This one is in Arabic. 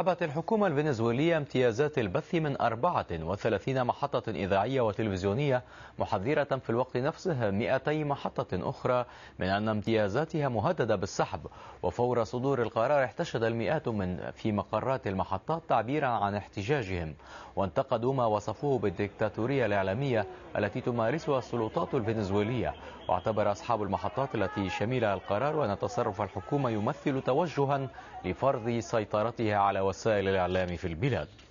سحبت الحكومة الفنزويلية امتيازات البث من 34 محطة إذاعية وتلفزيونية محذرة في الوقت نفسه 200 محطة أخرى من أن امتيازاتها مهددة بالسحب وفور صدور القرار احتشد المئات من في مقرات المحطات تعبيرا عن احتجاجهم وانتقدوا ما وصفوه بالديكتاتورية الإعلامية التي تمارسها السلطات الفنزويلية واعتبر أصحاب المحطات التي شمل القرار أن تصرف الحكومة يمثل توجها لفرض سيطرتها على وسائل الإعلام في البلاد